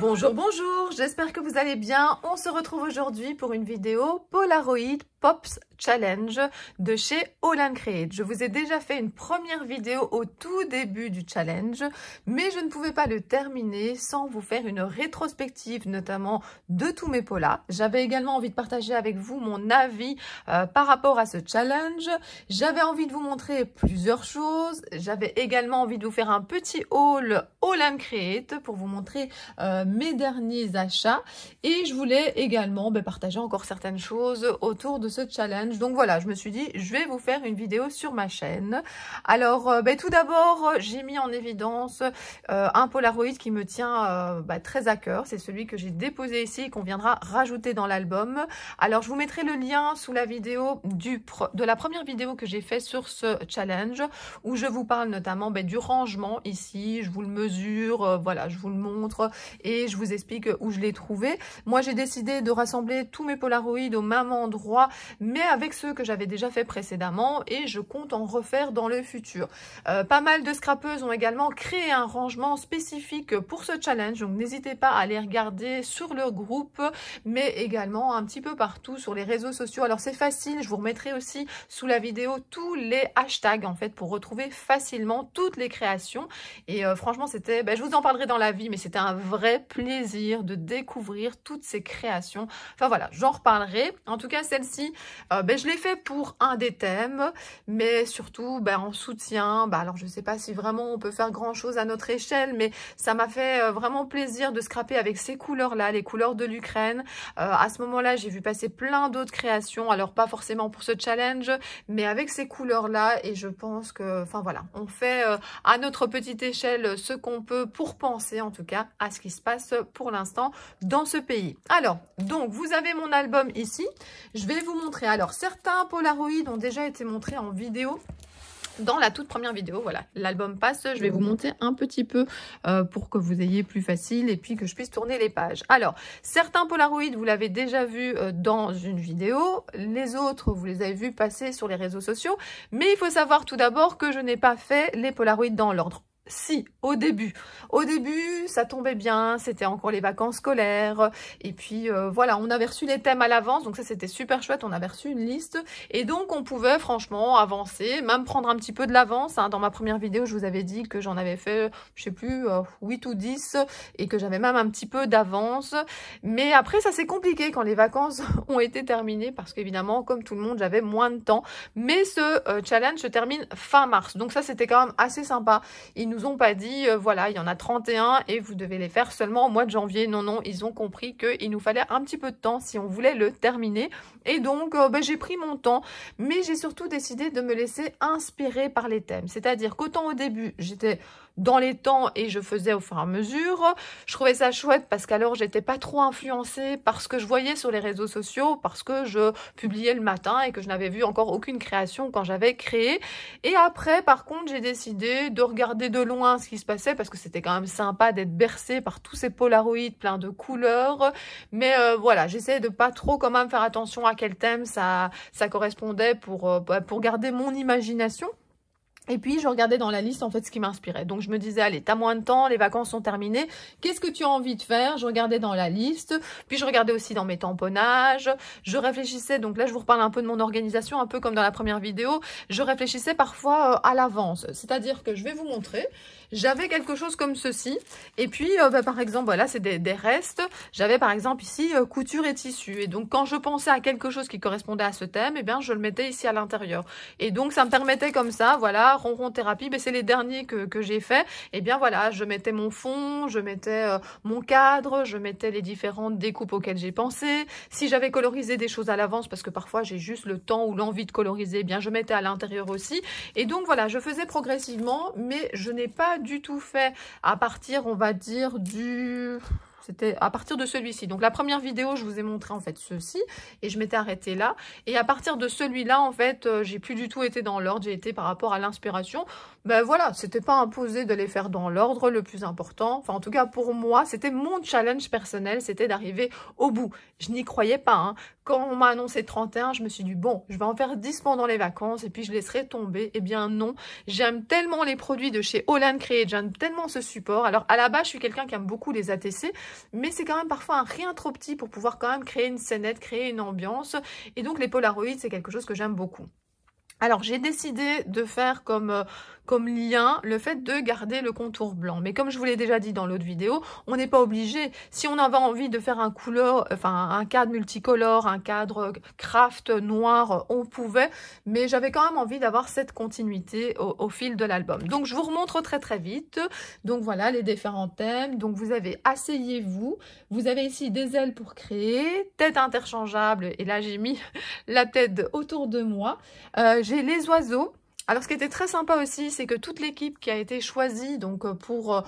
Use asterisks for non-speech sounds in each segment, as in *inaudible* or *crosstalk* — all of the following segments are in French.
Bonjour, bonjour, j'espère que vous allez bien. On se retrouve aujourd'hui pour une vidéo Polaroid Pops Challenge de chez and Create. Je vous ai déjà fait une première vidéo au tout début du challenge, mais je ne pouvais pas le terminer sans vous faire une rétrospective, notamment de tous mes polas. J'avais également envie de partager avec vous mon avis euh, par rapport à ce challenge. J'avais envie de vous montrer plusieurs choses. J'avais également envie de vous faire un petit haul and Create pour vous montrer euh, mes derniers achats. Et je voulais également ben, partager encore certaines choses autour de ce challenge. Donc voilà, je me suis dit, je vais vous faire une vidéo sur ma chaîne. Alors, euh, ben tout d'abord, j'ai mis en évidence euh, un Polaroid qui me tient euh, bah, très à cœur. C'est celui que j'ai déposé ici et qu'on viendra rajouter dans l'album. Alors, je vous mettrai le lien sous la vidéo du de la première vidéo que j'ai fait sur ce challenge où je vous parle notamment ben, du rangement ici. Je vous le mesure, voilà, je vous le montre et je vous explique où je l'ai trouvé. Moi, j'ai décidé de rassembler tous mes Polaroids au même endroit mais avec ceux que j'avais déjà fait précédemment et je compte en refaire dans le futur. Euh, pas mal de scrapeuses ont également créé un rangement spécifique pour ce challenge, donc n'hésitez pas à les regarder sur leur groupe, mais également un petit peu partout sur les réseaux sociaux. Alors c'est facile, je vous remettrai aussi sous la vidéo tous les hashtags en fait pour retrouver facilement toutes les créations. Et euh, franchement, c'était, ben, je vous en parlerai dans la vie, mais c'était un vrai plaisir de découvrir toutes ces créations. Enfin voilà, j'en reparlerai. En tout cas, celle-ci, euh, ben, je l'ai fait pour un des thèmes, mais surtout ben, en soutien. Bah, alors je ne sais pas si vraiment on peut faire grand-chose à notre échelle, mais ça m'a fait euh, vraiment plaisir de scraper avec ces couleurs-là, les couleurs de l'Ukraine. Euh, à ce moment-là, j'ai vu passer plein d'autres créations, alors pas forcément pour ce challenge, mais avec ces couleurs-là, et je pense que, enfin voilà, on fait à notre petite échelle ce qu'on peut pour penser en tout cas à ce qui se passe pour l'instant dans ce pays. Alors, donc vous avez mon album ici, je vais vous alors, certains Polaroïdes ont déjà été montrés en vidéo dans la toute première vidéo. Voilà, l'album passe. Je vais vous monter un petit peu euh, pour que vous ayez plus facile et puis que je puisse tourner les pages. Alors, certains Polaroïdes, vous l'avez déjà vu euh, dans une vidéo. Les autres, vous les avez vus passer sur les réseaux sociaux. Mais il faut savoir tout d'abord que je n'ai pas fait les Polaroids dans l'ordre si, au début. Au début, ça tombait bien, c'était encore les vacances scolaires. Et puis euh, voilà, on avait reçu les thèmes à l'avance, donc ça c'était super chouette, on avait reçu une liste. Et donc on pouvait franchement avancer, même prendre un petit peu de l'avance. Hein. Dans ma première vidéo, je vous avais dit que j'en avais fait, je sais plus, 8 euh, ou 10, et que j'avais même un petit peu d'avance. Mais après, ça s'est compliqué quand les vacances *laughs* ont été terminées, parce qu'évidemment, comme tout le monde, j'avais moins de temps. Mais ce euh, challenge se termine fin mars, donc ça c'était quand même assez sympa. Il ont pas dit, euh, voilà, il y en a 31 et vous devez les faire seulement au mois de janvier. Non, non, ils ont compris qu'il nous fallait un petit peu de temps si on voulait le terminer. Et donc, euh, ben, j'ai pris mon temps, mais j'ai surtout décidé de me laisser inspirer par les thèmes. C'est-à-dire qu'autant au début, j'étais dans les temps et je faisais au fur et à mesure. Je trouvais ça chouette parce qu'alors j'étais pas trop influencée par ce que je voyais sur les réseaux sociaux, parce que je publiais le matin et que je n'avais vu encore aucune création quand j'avais créé. Et après, par contre, j'ai décidé de regarder de loin ce qui se passait parce que c'était quand même sympa d'être bercé par tous ces polaroïdes pleins de couleurs. Mais euh, voilà, j'essayais de pas trop quand même faire attention à quel thème ça, ça correspondait pour, euh, bah, pour garder mon imagination. Et puis, je regardais dans la liste, en fait, ce qui m'inspirait. Donc, je me disais, allez, t'as moins de temps, les vacances sont terminées. Qu'est-ce que tu as envie de faire Je regardais dans la liste. Puis, je regardais aussi dans mes tamponnages. Je réfléchissais. Donc là, je vous reparle un peu de mon organisation, un peu comme dans la première vidéo. Je réfléchissais parfois euh, à l'avance. C'est-à-dire que je vais vous montrer. J'avais quelque chose comme ceci. Et puis, euh, bah, par exemple, voilà, c'est des, restes. J'avais, par exemple, ici, euh, couture et tissu. Et donc, quand je pensais à quelque chose qui correspondait à ce thème, eh bien, je le mettais ici à l'intérieur. Et donc, ça me permettait comme ça, voilà, ronron thérapie, mais ben, c'est les derniers que, j'ai fait. Et eh bien voilà, je mettais mon fond, je mettais euh, mon cadre, je mettais les différentes découpes auxquelles j'ai pensé. Si j'avais colorisé des choses à l'avance, parce que parfois j'ai juste le temps ou l'envie de coloriser, eh bien je mettais à l'intérieur aussi. Et donc voilà, je faisais progressivement, mais je n'ai pas du tout fait à partir, on va dire, du... C'était à partir de celui-ci. Donc la première vidéo, je vous ai montré en fait ceci et je m'étais arrêtée là. Et à partir de celui-là, en fait, euh, j'ai plus du tout été dans l'ordre. J'ai été par rapport à l'inspiration ben voilà, c'était pas imposé de les faire dans l'ordre le plus important. Enfin, en tout cas, pour moi, c'était mon challenge personnel, c'était d'arriver au bout. Je n'y croyais pas. Hein. Quand on m'a annoncé 31, je me suis dit, bon, je vais en faire 10 pendant les vacances et puis je laisserai tomber. Eh bien non, j'aime tellement les produits de chez Holland Create, j'aime tellement ce support. Alors, à la base, je suis quelqu'un qui aime beaucoup les ATC, mais c'est quand même parfois un rien trop petit pour pouvoir quand même créer une scénette, créer une ambiance. Et donc, les Polaroids, c'est quelque chose que j'aime beaucoup. Alors, j'ai décidé de faire comme euh, comme lien le fait de garder le contour blanc. Mais comme je vous l'ai déjà dit dans l'autre vidéo, on n'est pas obligé. Si on avait envie de faire un couleur, enfin un cadre multicolore, un cadre craft noir, on pouvait. Mais j'avais quand même envie d'avoir cette continuité au, fil de l'album. Donc je vous remontre très très vite. Donc voilà les différents thèmes. Donc vous avez asseyez-vous. Vous avez ici des ailes pour créer, tête interchangeable. Et là j'ai mis *laughs* la tête autour de moi. Euh, j'ai les oiseaux alors ce qui était très sympa aussi, c'est que toute l'équipe qui a été choisie donc euh, pour euh,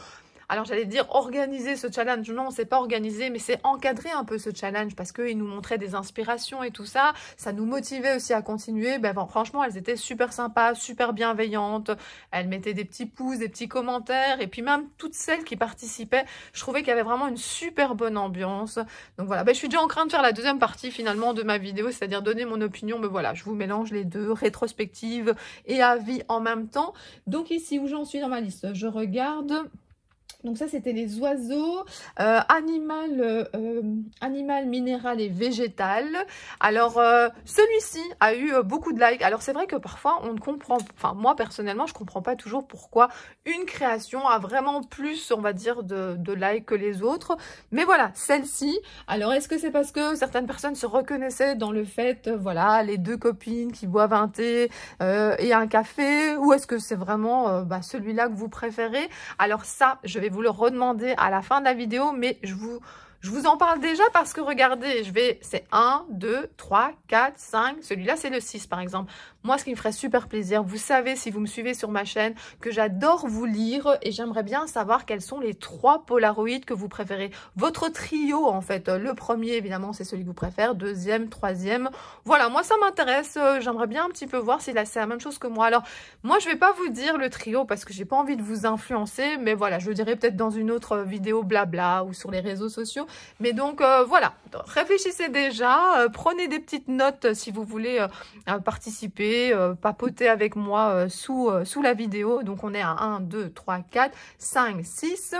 alors j'allais dire organiser ce challenge, non, c'est pas organiser, mais c'est encadrer un peu ce challenge parce qu'ils nous montraient des inspirations et tout ça, ça nous motivait aussi à continuer. Ben, franchement, elles étaient super sympas, super bienveillantes, elles mettaient des petits pouces, des petits commentaires, et puis même toutes celles qui participaient, je trouvais qu'il y avait vraiment une super bonne ambiance. Donc voilà, ben, je suis déjà en train de faire la deuxième partie finalement de ma vidéo, c'est-à-dire donner mon opinion, mais voilà, je vous mélange les deux, rétrospective et avis en même temps. Donc ici où j'en suis dans ma liste, je regarde... Donc ça, c'était les oiseaux, euh, animal, euh, animal, minéral et végétal. Alors, euh, celui-ci a eu beaucoup de likes. Alors, c'est vrai que parfois, on ne comprend... Enfin, moi, personnellement, je ne comprends pas toujours pourquoi une création a vraiment plus, on va dire, de, likes que les autres. Mais voilà, celle-ci. Alors, est-ce que c'est parce que certaines personnes se reconnaissaient dans le fait, voilà, les deux copines qui boivent un thé et un café Ou est-ce que c'est vraiment bah, celui-là que vous préférez Alors ça, je vais vous le redemander à la fin de la vidéo, mais je vous, je vous en parle déjà parce que regardez, je vais, c'est 1, 2, 3, 4, 5, celui-là c'est le 6 par exemple. Moi, ce qui me ferait super plaisir, vous savez si vous me suivez sur ma chaîne que j'adore vous lire et j'aimerais bien savoir quels sont les trois Polaroids que vous préférez. Votre trio, en fait. Le premier, évidemment, c'est celui que vous préférez. Deuxième, troisième. Voilà, moi, ça m'intéresse. Euh, j'aimerais bien un petit peu voir si là, c'est la même chose que moi. Alors, moi, je vais pas vous dire le trio parce que j'ai pas envie de vous influencer. Mais voilà, je le dirai peut-être dans une autre euh, vidéo blabla ou sur les réseaux sociaux. Mais donc, euh, voilà. Réfléchissez déjà. prenez des petites notes si vous voulez participer euh, papoter avec moi euh, sous, euh, sous la vidéo. Donc on est à 1, 2, 3, 4, 5, 6.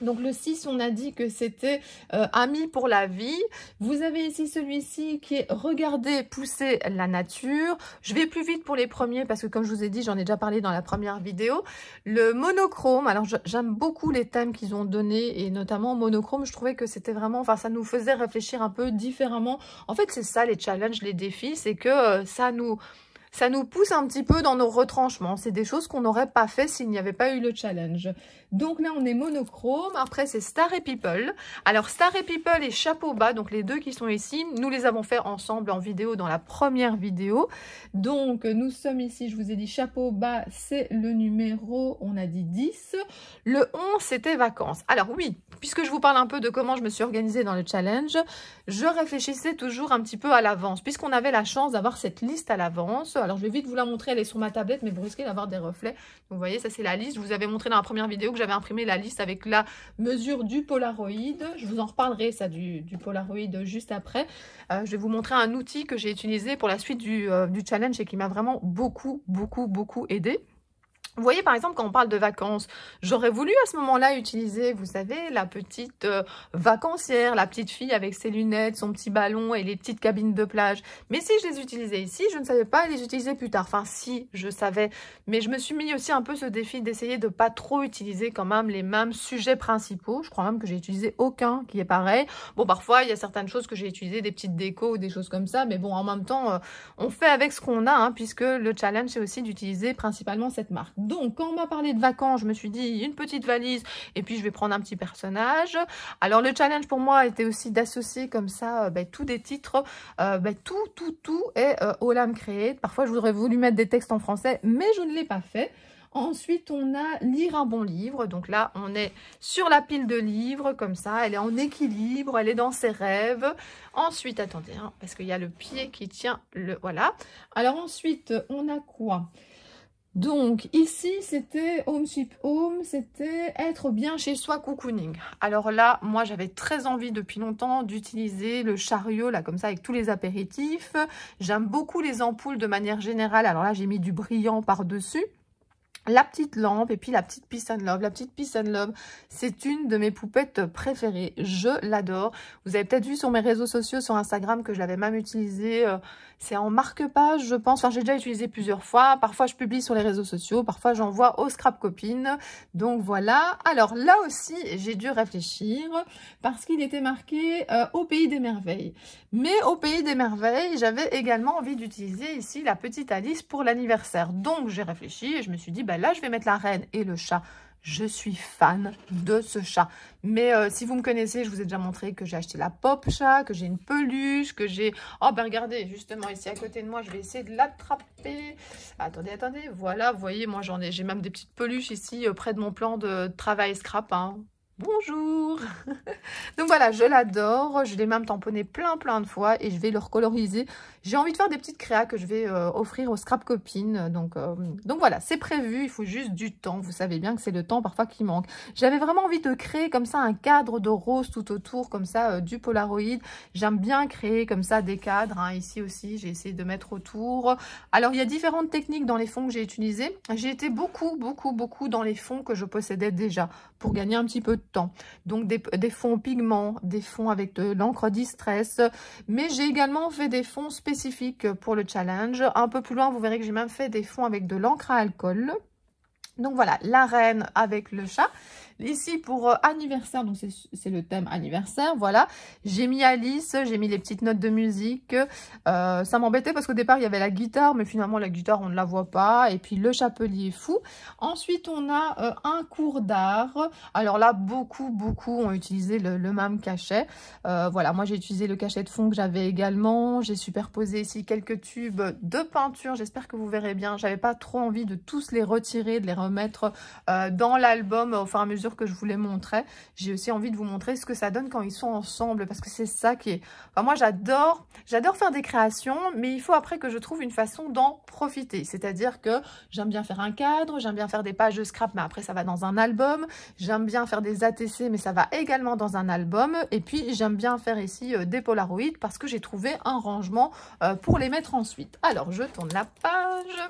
Donc le 6, on a dit que c'était ami pour la vie. Vous avez ici celui-ci qui est regarder pousser la nature. Je vais plus vite pour les premiers parce que comme je vous ai dit, j'en ai déjà parlé dans la première vidéo. Le monochrome, alors j'aime beaucoup les thèmes qu'ils ont donné et notamment monochrome, je trouvais que c'était vraiment, enfin ça nous faisait réfléchir un peu différemment. En fait c'est ça les challenges, les défis, c'est que ça nous ça nous pousse un petit peu dans nos retranchements. C'est des choses qu'on n'aurait pas fait s'il n'y avait pas eu le challenge. Donc là, on est monochrome. Après, c'est Star et People. Alors, Star et People et Chapeau Bas, donc les deux qui sont ici, nous les avons fait ensemble en vidéo dans la première vidéo. Donc, nous sommes ici, je vous ai dit Chapeau Bas, c'est le numéro, on a dit 10. Le 11, c'était Vacances. Alors oui, puisque je vous parle un peu de comment je me suis organisée dans le challenge, je réfléchissais toujours un petit peu à l'avance, puisqu'on avait la chance d'avoir cette liste à l'avance. Alors, je vais vite vous la montrer, elle est sur ma tablette, mais vous risquez d'avoir des reflets. vous voyez, ça, c'est la liste. Je vous avais montré dans la première vidéo que j'avais imprimé la liste avec la mesure du Polaroid. Je vous en reparlerai ça du, Polaroid juste après. Euh, je vais vous montrer un outil que j'ai utilisé pour la suite du, euh, du challenge et qui m'a vraiment beaucoup, beaucoup, beaucoup aidé. Vous voyez, par exemple, quand on parle de vacances, j'aurais voulu à ce moment-là utiliser, vous savez, la petite euh, vacancière, la petite fille avec ses lunettes, son petit ballon et les petites cabines de plage. Mais si je les utilisais ici, je ne savais pas les utiliser plus tard. Enfin, si, je savais. Mais je me suis mis aussi un peu ce défi d'essayer de pas trop utiliser quand même les mêmes sujets principaux. Je crois même que j'ai utilisé aucun qui est pareil. Bon, parfois, il y a certaines choses que j'ai utilisées, des petites décos ou des choses comme ça. Mais bon, en même temps, euh, on fait avec ce qu'on a, hein, puisque le challenge, c'est aussi d'utiliser principalement cette marque. Donc, quand on m'a parlé de vacances, je me suis dit une petite valise et puis je vais prendre un petit personnage. Alors, le challenge pour moi était aussi d'associer comme ça euh, ben, tous des titres. Euh, ben, tout, tout, tout est euh, Olam créé. Parfois, je voudrais voulu mettre des textes en français, mais je ne l'ai pas fait. Ensuite, on a lire un bon livre. Donc là, on est sur la pile de livres, comme ça. Elle est en équilibre, elle est dans ses rêves. Ensuite, attendez, hein, parce qu'il y a le pied qui tient le... Voilà. Alors ensuite, on a quoi donc ici c'était home Sweep home, c'était être bien chez soi cocooning. Alors là, moi j'avais très envie depuis longtemps d'utiliser le chariot là comme ça avec tous les apéritifs. J'aime beaucoup les ampoules de manière générale. Alors là j'ai mis du brillant par-dessus. La petite lampe et puis la petite Peace and Love. La petite Peace and Love, c'est une de mes poupettes préférées. Je l'adore. Vous avez peut-être vu sur mes réseaux sociaux, sur Instagram, que je l'avais même utilisée. Euh, c'est en marque-page, je pense. Enfin, j'ai déjà utilisé plusieurs fois. Parfois, je publie sur les réseaux sociaux. Parfois, j'envoie aux scrap copines. Donc, voilà. Alors, là aussi, j'ai dû réfléchir parce qu'il était marqué euh, au Pays des Merveilles. Mais au Pays des Merveilles, j'avais également envie d'utiliser ici la petite Alice pour l'anniversaire. Donc, j'ai réfléchi et je me suis dit... Bah, ben là, je vais mettre la reine et le chat. Je suis fan de ce chat. Mais euh, si vous me connaissez, je vous ai déjà montré que j'ai acheté la pop chat, que j'ai une peluche, que j'ai... Oh ben regardez, justement ici à côté de moi, je vais essayer de l'attraper. Attendez, attendez, voilà, vous voyez, moi j'en ai, j'ai même des petites peluches ici euh, près de mon plan de travail scrap. Hein. Bonjour *laughs* Donc voilà, je l'adore, je l'ai même tamponné plein plein de fois et je vais le recoloriser j'ai envie de faire des petites créas que je vais euh, offrir aux scrap copines. Donc, euh, donc voilà, c'est prévu. Il faut juste du temps. Vous savez bien que c'est le temps parfois qui manque. J'avais vraiment envie de créer comme ça un cadre de rose tout autour, comme ça, euh, du Polaroid. J'aime bien créer comme ça des cadres. Hein, ici aussi, j'ai essayé de mettre autour. Alors, il y a différentes techniques dans les fonds que j'ai utilisés. J'ai été beaucoup, beaucoup, beaucoup dans les fonds que je possédais déjà pour gagner un petit peu de temps. Donc, des, fonds pigments, des fonds avec de l'encre distress. Mais j'ai également fait des fonds spéciaux spécifique pour le challenge. Un peu plus loin, vous verrez que j'ai même fait des fonds avec de l'encre à alcool. Donc voilà, la reine avec le chat. Ici, pour euh, anniversaire, donc c'est le thème anniversaire, voilà. J'ai mis Alice, j'ai mis les petites notes de musique. Euh, ça m'embêtait parce qu'au départ, il y avait la guitare, mais finalement, la guitare, on ne la voit pas. Et puis, le chapelier fou. Ensuite, on a euh, un cours d'art. Alors là, beaucoup, beaucoup ont utilisé le, le même cachet. voilà, moi, j'ai utilisé le cachet de fond que j'avais également. J'ai superposé ici quelques tubes de peinture. J'espère que vous verrez bien. J'avais pas trop envie de tous les retirer, de les remettre dans l'album au fur et à mesure que je vous les j'ai aussi envie de vous montrer ce que ça donne quand ils sont ensemble, parce que c'est ça qui est... Enfin, moi, j'adore j'adore faire des créations, mais il faut après que je trouve une façon d'en profiter. C'est-à-dire que j'aime bien faire un cadre, j'aime bien faire des pages de scrap, mais après, ça va dans un album. J'aime bien faire des ATC, mais ça va également dans un album. Et puis, j'aime bien faire ici euh, des Polaroids, parce que j'ai trouvé un rangement euh, pour les mettre ensuite. Alors, je tourne la page...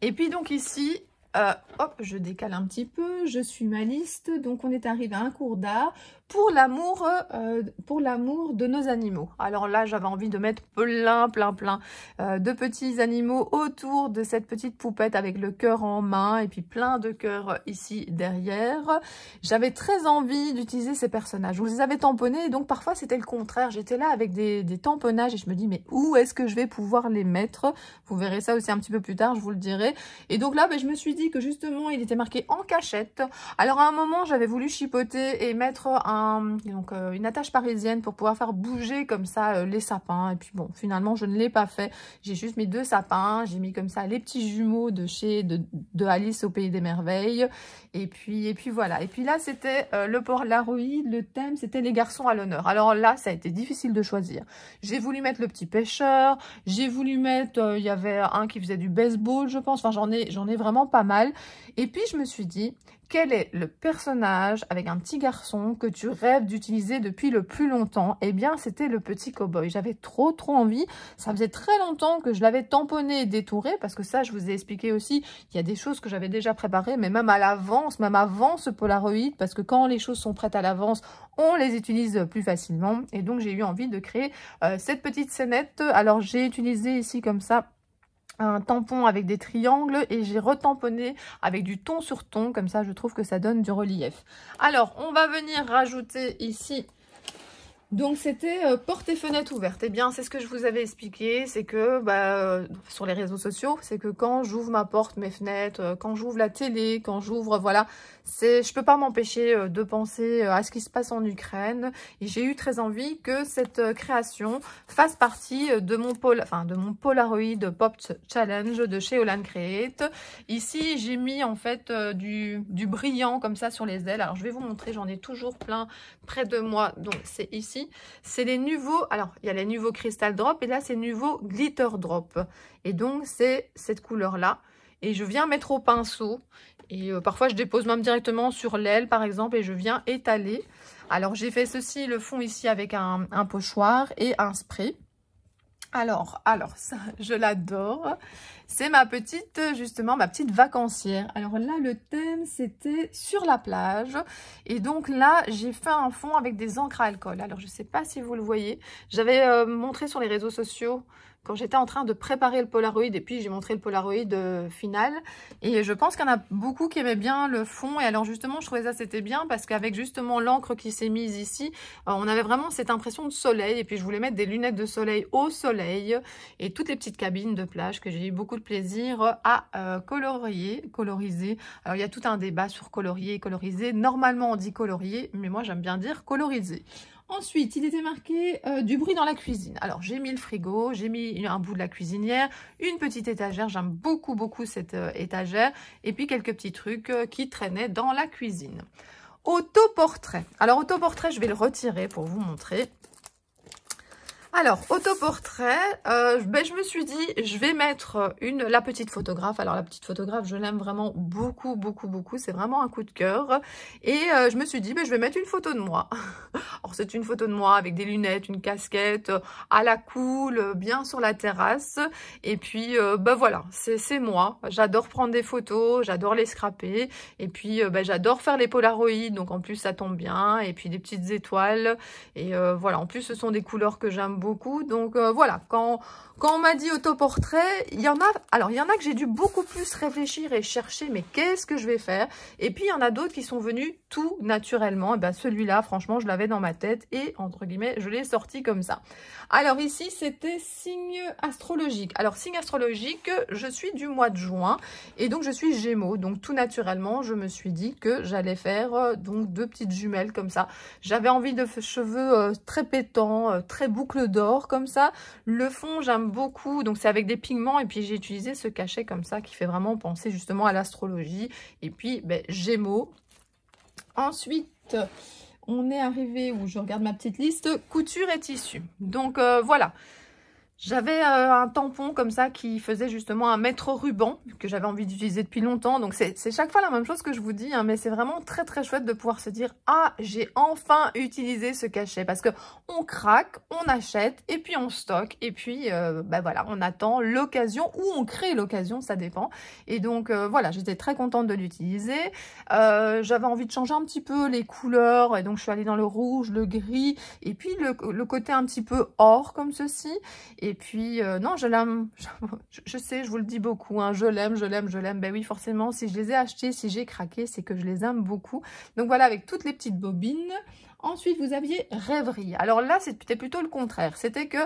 Et puis donc ici, euh, hop, je décale un petit peu, je suis ma liste. Donc, on est arrivé à un cours d'art pour l'amour euh, pour l'amour de nos animaux. Alors là, j'avais envie de mettre plein, plein, plein euh, de petits animaux autour de cette petite poupette avec le cœur en main et puis plein de cœurs euh, ici derrière. J'avais très envie d'utiliser ces personnages. Je les avais tamponnés, et donc parfois c'était le contraire. J'étais là avec des, tamponnages et je me dis, mais où est-ce que je vais pouvoir les mettre Vous verrez ça aussi un petit peu plus tard, je vous le dirai. Et donc là, ben, je me suis dit que justement, il était marqué en cachette. Alors à un moment, j'avais voulu chipoter et mettre un Hein, donc euh, une attache parisienne pour pouvoir faire bouger comme ça euh, les sapins. Et puis bon, finalement, je ne l'ai pas fait. J'ai juste mis deux sapins, j'ai mis comme ça les petits jumeaux de chez de, Alice au Pays des Merveilles. Et puis, et puis voilà. Et puis là, c'était euh, le port Larouille, le thème, c'était les garçons à l'honneur. Alors là, ça a été difficile de choisir. J'ai voulu mettre le petit pêcheur, j'ai voulu mettre, il y avait un qui faisait du baseball, je pense. Enfin, j'en ai, j'en ai vraiment pas mal. Et puis, je me suis dit, quel est le personnage avec un petit garçon que tu rêves d'utiliser depuis le plus longtemps Eh bien, c'était le petit cow-boy. J'avais trop, trop envie. Ça faisait très longtemps que je l'avais tamponné et détouré parce que ça, je vous ai expliqué aussi, il y a des choses que j'avais déjà préparées, mais même à l'avance, même avant ce Polaroid, parce que quand les choses sont prêtes à l'avance, on les utilise plus facilement. Et donc, j'ai eu envie de créer euh, cette petite scénette. Alors, j'ai utilisé ici comme ça un tampon avec des triangles et j'ai retamponné avec du ton sur ton comme ça je trouve que ça donne du relief alors on va venir rajouter ici donc c'était euh, porte et fenêtre ouverte. Eh bien, c'est ce que je vous avais expliqué, c'est que bah, euh, sur les réseaux sociaux, c'est que quand j'ouvre ma porte, mes fenêtres, euh, quand j'ouvre la télé, quand j'ouvre voilà je ne peux pas m'empêcher euh, de penser euh, à ce qui se passe en Ukraine. Et j'ai eu très envie que cette euh, création fasse partie de mon, de mon Polaroid Pop Challenge de chez Olan Create. Ici, j'ai mis en fait du, brillant comme ça sur les ailes. Alors, je vais vous montrer, j'en ai toujours plein près de moi. Donc, c'est ici. C'est les nouveaux, alors, il y a les nouveaux Crystal Drop et là, c'est nouveaux Glitter Drop. Et donc, c'est cette couleur-là. Et je viens mettre au pinceau et euh, parfois, je dépose même directement sur l'aile, par exemple, et je viens étaler. Alors, j'ai fait ceci, le fond ici, avec un, pochoir et un spray. Alors, alors, ça, *laughs* je l'adore. C'est ma petite, justement, ma petite vacancière. Alors là, le thème, c'était sur la plage. Et donc là, j'ai fait un fond avec des encres à alcool. Alors, je ne sais pas si vous le voyez. J'avais euh, montré sur les réseaux sociaux quand j'étais en train de préparer le Polaroid et puis j'ai montré le Polaroid euh, final. Et je pense qu'il y en a beaucoup qui aimaient bien le fond. Et alors justement, je trouvais ça c'était bien parce qu'avec justement l'encre qui s'est mise ici, euh, on avait vraiment cette impression de soleil. Et puis je voulais mettre des lunettes de soleil au soleil et toutes les petites cabines de plage que j'ai eu beaucoup de plaisir à euh, colorier, coloriser. Alors il y a tout un débat sur colorier et coloriser. Normalement on dit colorier, mais moi j'aime bien dire coloriser. Ensuite, il était marqué euh, du bruit dans la cuisine. Alors, j'ai mis le frigo, j'ai mis un bout de la cuisinière, une petite étagère. J'aime beaucoup, beaucoup cette euh, étagère. Et puis, quelques petits trucs euh, qui traînaient dans la cuisine. Autoportrait. Alors, autoportrait, je vais le retirer pour vous montrer. Alors, autoportrait, euh, ben, je me suis dit, je vais mettre une la petite photographe. Alors, la petite photographe, je l'aime vraiment beaucoup, beaucoup, beaucoup. C'est vraiment un coup de cœur. Et euh, je me suis dit, ben, je vais mettre une photo de moi. Alors, *laughs* c'est une photo de moi avec des lunettes, une casquette, à la cool, bien sur la terrasse. Et puis, euh, ben voilà, c'est moi. J'adore prendre des photos, j'adore les scraper. Et puis, ben, j'adore faire les polaroïdes. Donc, en plus, ça tombe bien. Et puis, des petites étoiles. Et voilà, en plus, ce sont des couleurs que j'aime beaucoup. Donc euh, voilà, quand, quand on m'a dit autoportrait, il y en a... Alors, il y en a que j'ai dû beaucoup plus réfléchir et chercher, mais qu'est-ce que je vais faire Et puis, il y en a d'autres qui sont venus tout naturellement. Et eh ben celui-là, franchement, je l'avais dans ma tête et, entre guillemets, je l'ai sorti comme ça. Alors ici, c'était signe astrologique. Alors, signe astrologique, je suis du mois de juin et donc je suis Gémeaux. Donc, tout naturellement, je me suis dit que j'allais faire euh, donc deux petites jumelles comme ça. J'avais envie de cheveux euh, très pétants, très boucles d'or comme ça. Le fond, j'aime beaucoup. Donc, c'est avec des pigments. Et puis, j'ai utilisé ce cachet comme ça qui fait vraiment penser justement à l'astrologie. Et puis, ben, Gémeaux. Ensuite, on est arrivé où je regarde ma petite liste. Couture et tissu. Donc, euh, Voilà. J'avais euh, un tampon comme ça qui faisait justement un mètre ruban que j'avais envie d'utiliser depuis longtemps. Donc c'est chaque fois la même chose que je vous dis, hein, mais c'est vraiment très très chouette de pouvoir se dire « Ah, j'ai enfin utilisé ce cachet !» Parce que on craque, on achète et puis on stocke et puis euh, bah voilà, on attend l'occasion ou on crée l'occasion, ça dépend. Et donc euh, voilà, j'étais très contente de l'utiliser. Euh, j'avais envie de changer un petit peu les couleurs et donc je suis allée dans le rouge, le gris et puis le, côté un petit peu or comme ceci. Et puis, euh, non, je l'aime. *laughs* Je, sais, je vous le dis beaucoup. Hein. je l'aime, je l'aime, je l'aime. Ben oui, forcément, si je les ai achetés, si j'ai craqué, c'est que je les aime beaucoup. Donc voilà, avec toutes les petites bobines. Ensuite, vous aviez Rêverie. Alors là, c'était plutôt le contraire. C'était que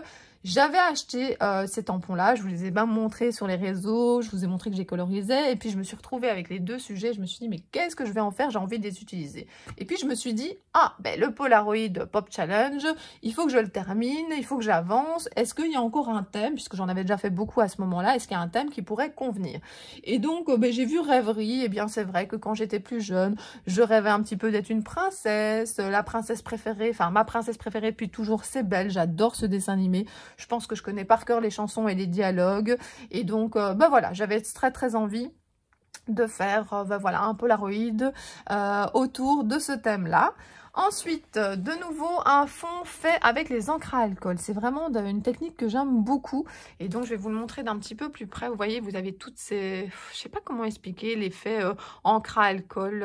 j'avais acheté euh, ces tampons-là, je vous les ai bien montrés sur les réseaux, je vous ai montré que j'ai colorisé, et puis je me suis retrouvée avec les deux sujets, je me suis dit, mais qu'est-ce que je vais en faire J'ai envie de les utiliser. Et puis je me suis dit, ah, ben, le Polaroid Pop Challenge, il faut que je le termine, il faut que j'avance, est-ce qu'il y a encore un thème, puisque j'en avais déjà fait beaucoup à ce moment-là, est-ce qu'il y a un thème qui pourrait convenir Et donc, euh, ben, j'ai vu Rêverie, et bien c'est vrai que quand j'étais plus jeune, je rêvais un petit peu d'être une princesse, la princesse préférée, enfin ma princesse préférée depuis toujours, c'est Belle, j'adore ce dessin animé, je pense que je connais par cœur les chansons et les dialogues. Et donc, euh, ben voilà, j'avais très très envie de faire euh, ben voilà, un Polaroid euh, autour de ce thème-là. Ensuite, de nouveau, un fond fait avec les encres à alcool. C'est vraiment une technique que j'aime beaucoup. Et donc, je vais vous le montrer d'un petit peu plus près. Vous voyez, vous avez toutes ces... Je ne sais pas comment expliquer l'effet encras encre à alcool.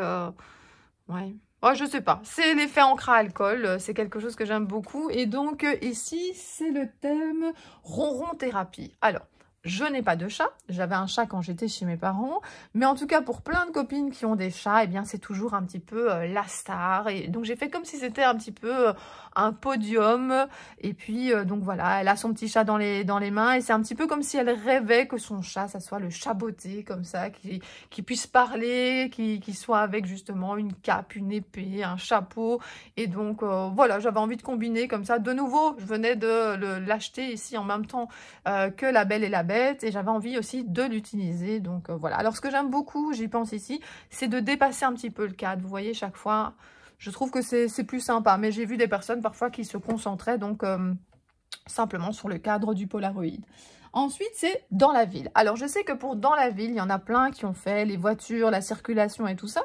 Ouais, Oh je sais pas. C'est l'effet encre à alcool. Euh, c'est quelque chose que j'aime beaucoup. Et donc, euh, ici, c'est le thème ronron thérapie. Alors, je n'ai pas de chat. J'avais un chat quand j'étais chez mes parents. Mais en tout cas, pour plein de copines qui ont des chats, et eh bien, c'est toujours un petit peu euh, la star. Et donc, j'ai fait comme si c'était un petit peu euh, un podium. Et puis, euh, donc voilà, elle a son petit chat dans les, dans les mains. Et c'est un petit peu comme si elle rêvait que son chat, ça soit le chat beauté, comme ça, qui, qui puisse parler, qui, qui soit avec justement une cape, une épée, un chapeau. Et donc, voilà, j'avais envie de combiner comme ça. De nouveau, je venais de l'acheter ici en même temps que La Belle et la Belle et j'avais envie aussi de l'utiliser. Donc euh, voilà. Alors ce que j'aime beaucoup, j'y pense ici, c'est de dépasser un petit peu le cadre. Vous voyez, chaque fois, je trouve que c'est plus sympa. Mais j'ai vu des personnes parfois qui se concentraient donc euh, simplement sur le cadre du Polaroid. Ensuite, c'est dans la ville. Alors, je sais que pour dans la ville, il y en a plein qui ont fait les voitures, la circulation et tout ça.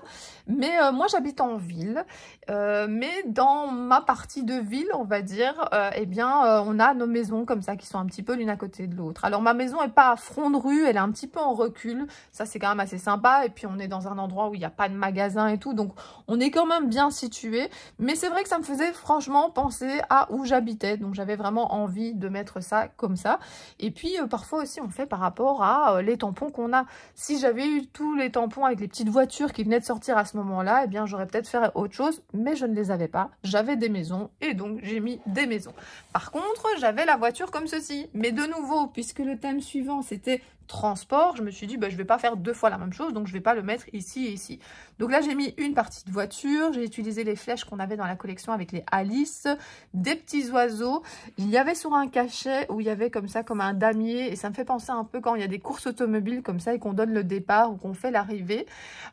Mais euh, moi, j'habite en ville euh, mais dans ma partie de ville, on va dire, euh, eh bien, euh, on a nos maisons comme ça qui sont un petit peu l'une à côté de l'autre. Alors, ma maison n'est pas à front de rue, elle est un petit peu en recul. Ça, c'est quand même assez sympa. Et puis, on est dans un endroit où il n'y a pas de magasin et tout. Donc, on est quand même bien situé. Mais c'est vrai que ça me faisait franchement penser à où j'habitais. Donc, j'avais vraiment envie de mettre ça comme ça. Et puis, parfois aussi, on fait par rapport à les tampons qu'on a. Si j'avais eu tous les tampons avec les petites voitures qui venaient de sortir à ce moment-là, eh bien, j'aurais peut-être fait autre chose mais je ne les avais pas. J'avais des maisons et donc j'ai mis des maisons. Par contre, j'avais la voiture comme ceci. Mais de nouveau, puisque le thème suivant c'était transport, je me suis dit, bah, je ne vais pas faire deux fois la même chose, donc je ne vais pas le mettre ici et ici. Donc là, j'ai mis une partie de voiture, j'ai utilisé les flèches qu'on avait dans la collection avec les Alice, des petits oiseaux. Il y avait sur un cachet où il y avait comme ça, comme un damier, et ça me fait penser un peu quand il y a des courses automobiles comme ça et qu'on donne le départ ou qu'on fait l'arrivée.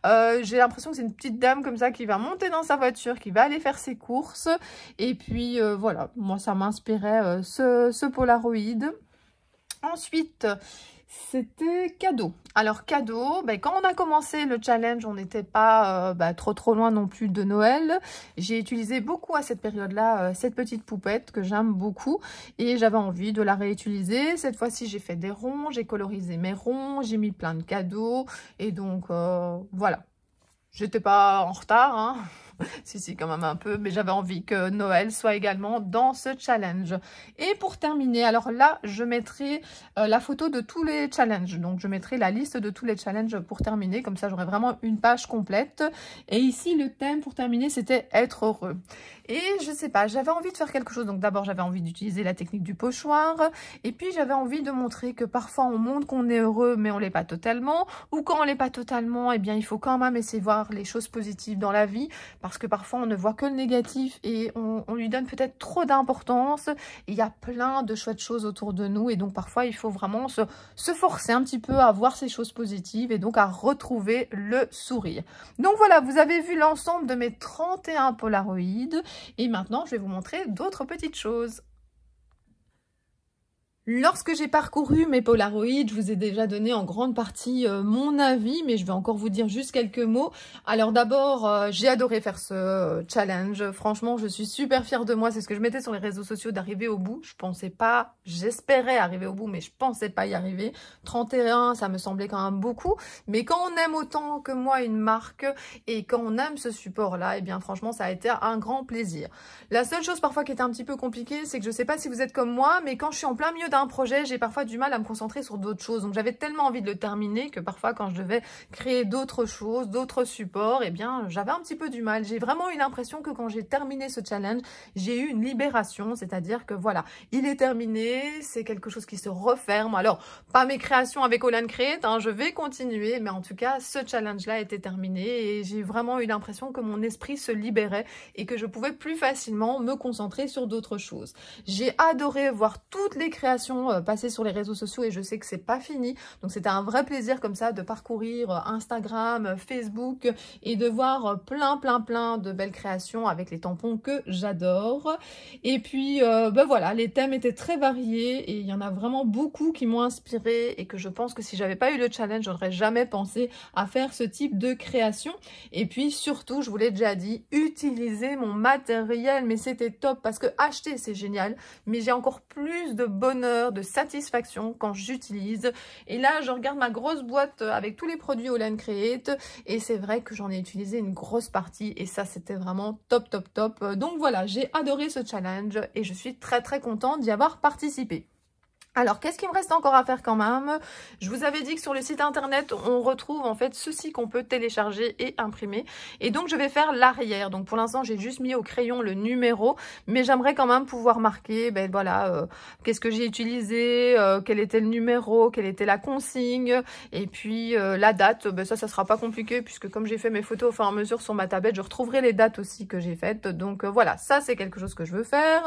Euh, j'ai l'impression que c'est une petite dame comme ça qui va monter dans sa voiture, qui va aller faire ses courses. Et puis euh, voilà, moi ça m'inspirait euh, ce, ce Polaroid. Ensuite, c'était cadeau. Alors cadeau, ben, quand on a commencé le challenge, on n'était pas euh, ben, trop trop loin non plus de Noël. J'ai utilisé beaucoup à cette période-là euh, cette petite poupette que j'aime beaucoup et j'avais envie de la réutiliser. Cette fois-ci, j'ai fait des ronds, j'ai colorisé mes ronds, j'ai mis plein de cadeaux et donc euh, voilà. J'étais pas en retard, hein. *laughs* si, si, quand même un peu, mais j'avais envie que Noël soit également dans ce challenge. Et pour terminer, alors là, je mettrai euh, la photo de tous les challenges. Donc, je mettrai la liste de tous les challenges pour terminer. Comme ça, j'aurai vraiment une page complète. Et ici, le thème pour terminer, c'était être heureux. Et je sais pas, j'avais envie de faire quelque chose. Donc, d'abord, j'avais envie d'utiliser la technique du pochoir. Et puis, j'avais envie de montrer que parfois, on montre qu'on est heureux, mais on l'est pas totalement. Ou quand on l'est pas totalement, eh bien, il faut quand même essayer de voir les choses positives dans la vie parce que parfois on ne voit que le négatif et on, lui donne peut-être trop d'importance. Il y a plein de chouettes choses autour de nous et donc parfois il faut vraiment se, se forcer un petit peu à voir ces choses positives et donc à retrouver le sourire. Donc voilà, vous avez vu l'ensemble de mes 31 Polaroids et maintenant je vais vous montrer d'autres petites choses. Lorsque j'ai parcouru mes Polaroids, je vous ai déjà donné en grande partie euh, mon avis, mais je vais encore vous dire juste quelques mots. Alors d'abord, euh, j'ai adoré faire ce euh, challenge. Franchement, je suis super fière de moi. C'est ce que je mettais sur les réseaux sociaux d'arriver au bout. Je pensais pas, j'espérais arriver au bout, mais je pensais pas y arriver. 31, ça me semblait quand même beaucoup. Mais quand on aime autant que moi une marque et quand on aime ce support-là, et eh bien franchement, ça a été un grand plaisir. La seule chose parfois qui était un petit peu compliquée, c'est que je sais pas si vous êtes comme moi, mais quand je suis en plein milieu un projet, j'ai parfois du mal à me concentrer sur d'autres choses. Donc j'avais tellement envie de le terminer que parfois quand je devais créer d'autres choses, d'autres supports, et eh bien j'avais un petit peu du mal. J'ai vraiment eu l'impression que quand j'ai terminé ce challenge, j'ai eu une libération, c'est-à-dire que voilà, il est terminé, c'est quelque chose qui se referme. Alors, pas mes créations avec Olan Create, hein, je vais continuer, mais en tout cas, ce challenge-là était terminé et j'ai vraiment eu l'impression que mon esprit se libérait et que je pouvais plus facilement me concentrer sur d'autres choses. J'ai adoré voir toutes les créations euh, passer sur les réseaux sociaux et je sais que c'est pas fini. Donc c'était un vrai plaisir comme ça de parcourir euh, Instagram, euh, Facebook et de voir plein plein plein de belles créations avec les tampons que j'adore. Et puis ben voilà, les thèmes étaient très variés et il y en a vraiment beaucoup qui m'ont inspiré et que je pense que si j'avais pas eu le challenge, j'aurais jamais pensé à faire ce type de création. Et puis surtout, je vous l'ai déjà dit, utiliser mon matériel, mais c'était top parce que acheter c'est génial, mais j'ai encore plus de bonheur de satisfaction quand j'utilise. Et là, je regarde ma grosse boîte avec tous les produits Olan Create et c'est vrai que j'en ai utilisé une grosse partie et ça, c'était vraiment top, top, top. Donc voilà, j'ai adoré ce challenge et je suis très, très contente d'y avoir participé. Alors, qu'est-ce qu'il me reste encore à faire quand même Je vous avais dit que sur le site internet, on retrouve en fait ceci qu'on peut télécharger et imprimer. Et donc, je vais faire l'arrière. Donc, pour l'instant, j'ai juste mis au crayon le numéro, mais j'aimerais quand même pouvoir marquer, ben voilà, euh, qu'est-ce que j'ai utilisé, euh, quel était le numéro, quelle était la consigne, et puis euh, la date. Ben ça, ça sera pas compliqué puisque comme j'ai fait mes photos au fur et à mesure sur ma tablette, je retrouverai les dates aussi que j'ai faites. Donc, voilà, ça, c'est quelque chose que je veux faire.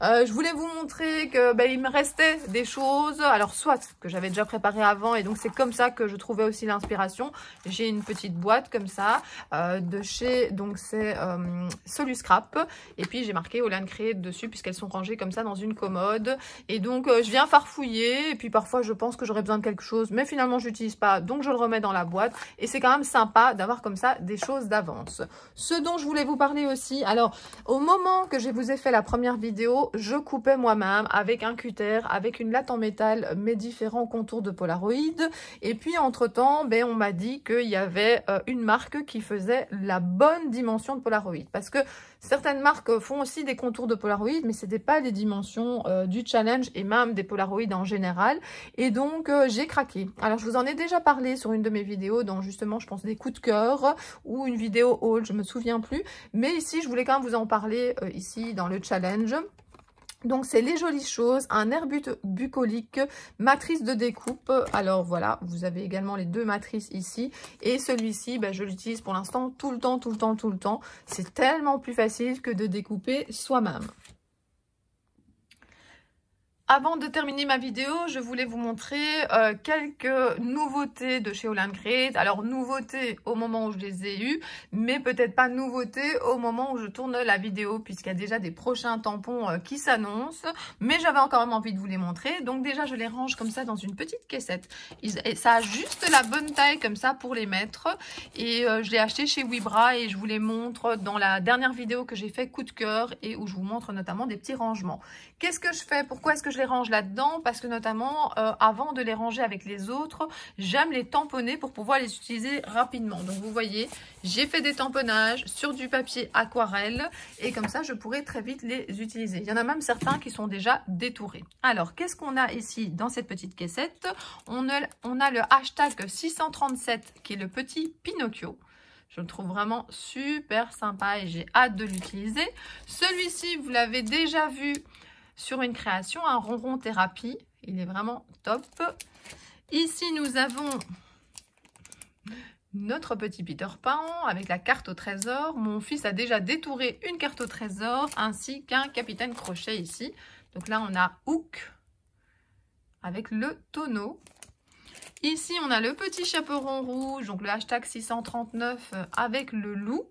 je voulais vous montrer que ben, il me restait des choses. Alors, soit que j'avais déjà préparé avant et donc c'est comme ça que je trouvais aussi l'inspiration. J'ai une petite boîte comme ça euh, de chez, donc c'est euh, Soluscrap. Et puis, j'ai marqué Olan Créé dessus puisqu'elles sont rangées comme ça dans une commode. Et donc, euh, je viens farfouiller et puis parfois, je pense que j'aurais besoin de quelque chose. Mais finalement, j'utilise pas, donc je le remets dans la boîte. Et c'est quand même sympa d'avoir comme ça des choses d'avance. Ce dont je voulais vous parler aussi, alors, au moment que je vous ai fait la première vidéo, je coupais moi-même avec un cutter, avec une en métal, mes différents contours de Polaroid. Et puis, entre-temps, ben, on m'a dit qu'il y avait euh, une marque qui faisait la bonne dimension de Polaroid. Parce que certaines marques font aussi des contours de Polaroid, mais ce n'était pas les dimensions euh, du challenge et même des polaroïdes en général. Et donc, euh, j'ai craqué. Alors, je vous en ai déjà parlé sur une de mes vidéos, dans justement, je pense, des coups de cœur ou une vidéo haul, je me souviens plus. Mais ici, je voulais quand même vous en parler, ici, dans le challenge. Donc c'est les jolies choses, un herbut bucolique, matrice de découpe. Alors voilà, vous avez également les deux matrices ici. Et celui-ci, ben, je l'utilise pour l'instant tout le temps, tout le temps, tout le temps. C'est tellement plus facile que de découper soi-même. Avant de terminer ma vidéo, je voulais vous montrer euh, quelques nouveautés de chez Olin Create. Alors, nouveautés au moment où je les ai eues, mais peut-être pas nouveautés au moment où je tourne la vidéo, puisqu'il y a déjà des prochains tampons euh, qui s'annoncent. Mais j'avais encore même envie de vous les montrer. Donc déjà, je les range comme ça dans une petite caissette. ça a juste la bonne taille comme ça pour les mettre. Et euh, je l'ai acheté chez Wibra et je vous les montre dans la dernière vidéo que j'ai fait coup de cœur et où je vous montre notamment des petits rangements. Qu'est-ce que je fais Pourquoi est-ce que je les range là-dedans parce que notamment, euh, avant de les ranger avec les autres, j'aime les tamponner pour pouvoir les utiliser rapidement. Donc vous voyez, j'ai fait des tamponnages sur du papier aquarelle et comme ça, je pourrais très vite les utiliser. Il y en a même certains qui sont déjà détourés. Alors, qu'est-ce qu'on a ici dans cette petite caissette on a le hashtag 637 qui est le petit Pinocchio. Je le trouve vraiment super sympa et j'ai hâte de l'utiliser. Celui-ci, vous l'avez déjà vu sur une création, un ronron thérapie. Il est vraiment top. Ici, nous avons notre petit Peter Pan avec la carte au trésor. Mon fils a déjà détouré une carte au trésor ainsi qu'un capitaine crochet ici. Donc là, on a Hook avec le tonneau. Ici, on a le petit chaperon rouge, donc le hashtag 639 avec le loup,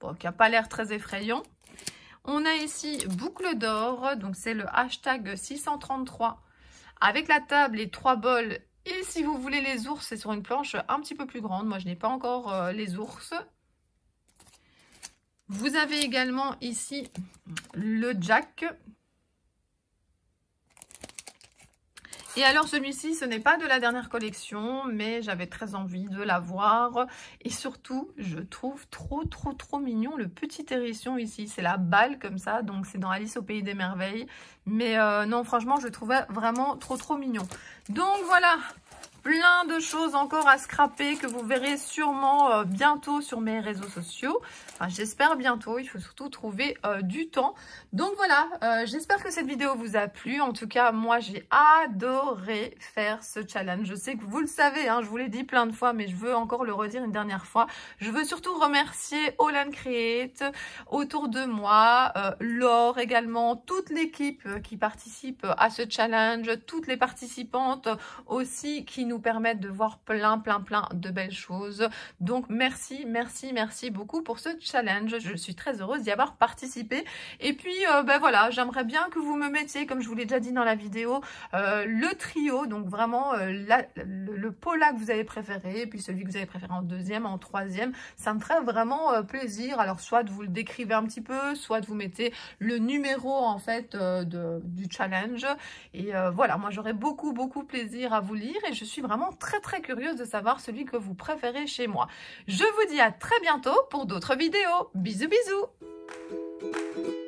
bon, qui n'a pas l'air très effrayant. On a ici boucle d'or, donc c'est le hashtag 633 avec la table et trois bols. Et si vous voulez les ours, c'est sur une planche un petit peu plus grande. Moi, je n'ai pas encore euh, les ours. Vous avez également ici le jack. Et alors celui-ci, ce n'est pas de la dernière collection, mais j'avais très envie de l'avoir. Et surtout, je trouve trop, trop, trop mignon le petit hérisson ici. C'est la balle comme ça, donc c'est dans Alice au Pays des Merveilles. Mais euh, non, franchement, je le trouvais vraiment trop, trop mignon. Donc voilà plein de choses encore à scraper que vous verrez sûrement euh, bientôt sur mes réseaux sociaux. Enfin, j'espère bientôt. Il faut surtout trouver euh, du temps. Donc voilà, euh, j'espère que cette vidéo vous a plu. En tout cas, moi, j'ai adoré faire ce challenge. Je sais que vous le savez, hein, je vous l'ai dit plein de fois, mais je veux encore le redire une dernière fois. Je veux surtout remercier Olan Create autour de moi, Laure également, toute l'équipe qui participe à ce challenge, toutes les participantes aussi qui nous permettre de voir plein, plein, plein de belles choses. Donc merci, merci, merci beaucoup pour ce challenge. Je suis très heureuse d'y avoir participé. Et puis, euh, ben voilà, j'aimerais bien que vous me mettiez, comme je vous l'ai déjà dit dans la vidéo, euh, le trio, donc vraiment euh, le, pola que vous avez préféré, puis celui que vous avez préféré en deuxième, en troisième. Ça me ferait vraiment plaisir. Alors, soit de vous le décrivez un petit peu, soit de vous mettez le numéro, en fait, de, du challenge. Et voilà, moi, j'aurais beaucoup, beaucoup plaisir à vous lire et je suis vraiment très très curieuse de savoir celui que vous préférez chez moi. Je vous dis à très bientôt pour d'autres vidéos. Bisous bisous